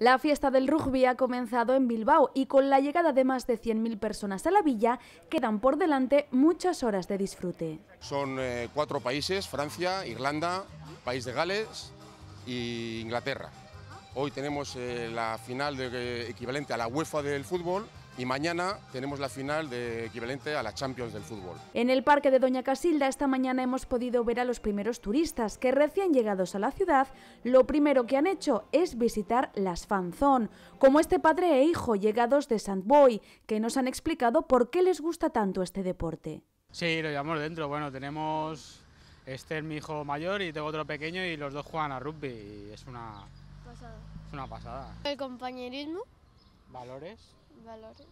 La fiesta del rugby ha comenzado en Bilbao y con la llegada de más de 100.000 personas a la villa quedan por delante muchas horas de disfrute. Son eh, cuatro países, Francia, Irlanda, País de Gales e Inglaterra. Hoy tenemos eh, la final eh, equivalente a la UEFA del fútbol y mañana tenemos la final equivalente a la Champions del fútbol. En el Parque de Doña Casilda esta mañana hemos podido ver a los primeros turistas que recién llegados a la ciudad, lo primero que han hecho es visitar las fanzón, como este padre e hijo llegados de Sandboy, que nos han explicado por qué les gusta tanto este deporte. Sí, lo llevamos dentro, bueno, tenemos... Este es mi hijo mayor y tengo otro pequeño y los dos juegan a rugby y es una, es una pasada. El compañerismo. Valores. Valores.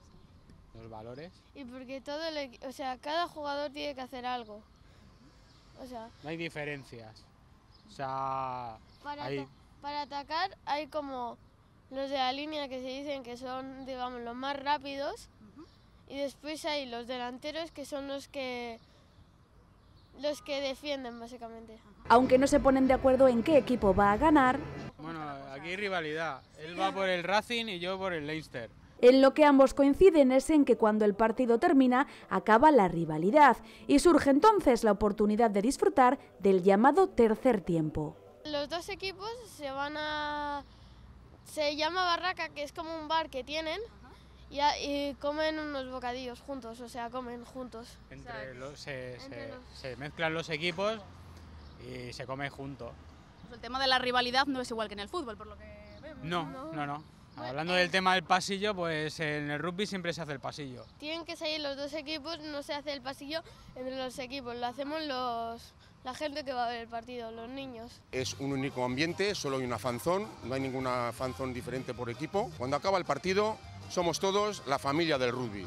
Los valores. Y porque todo o sea, cada jugador tiene que hacer algo. O sea, no hay diferencias. O sea, para, atacar hay como los de la línea que se dicen que son, digamos, los más rápidos. Y después hay los delanteros que son los que los que defienden básicamente. Aunque no se ponen de acuerdo en qué equipo va a ganar. Bueno, Aquí rivalidad. Él va por el Racing y yo por el Leicester. En lo que ambos coinciden es en que cuando el partido termina, acaba la rivalidad y surge entonces la oportunidad de disfrutar del llamado tercer tiempo. Los dos equipos se van a... Se llama barraca, que es como un bar que tienen, y, comen unos bocadillos juntos, o sea, comen juntos. Entre, los, se, mezclan los equipos y se comen junto. Pues el tema de la rivalidad no es igual que en el fútbol, por lo que vemos. No, no, no. Hablando eh, del tema del pasillo, pues en el rugby siempre se hace el pasillo. Tienen que salir los dos equipos, no se hace el pasillo entre los equipos, lo hacemos los, la gente que va a ver el partido, los niños. Es un único ambiente, solo hay una fanzón, no hay ninguna fanzón diferente por equipo. Cuando acaba el partido, somos todos la familia del rugby.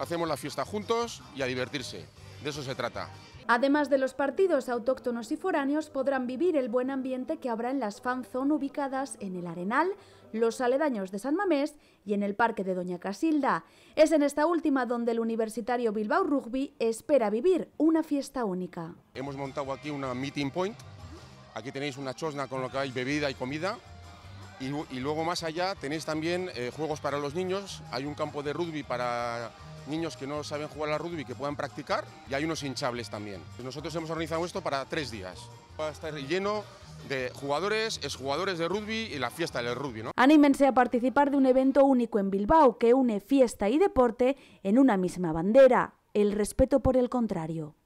Hacemos la fiesta juntos y a divertirse eso se trata. Además de los partidos autóctonos y foráneos, podrán vivir el buen ambiente que habrá en las fanzón ubicadas en el Arenal, los aledaños de San Mamés y en el Parque de Doña Casilda. Es en esta última donde el universitario Bilbao Rugby espera vivir una fiesta única. Hemos montado aquí una meeting point. Aquí tenéis una chosna con lo que hay bebida y comida. Y, luego más allá tenéis también eh, juegos para los niños. Hay un campo de rugby para niños que no saben jugar al rugby que puedan practicar y hay unos hinchables también. Pues nosotros hemos organizado esto para tres días. Va a estar lleno de jugadores, exjugadores de rugby y la fiesta del rugby. ¿no? Anímense a participar de un evento único en Bilbao que une fiesta y deporte en una misma bandera, el respeto por el contrario.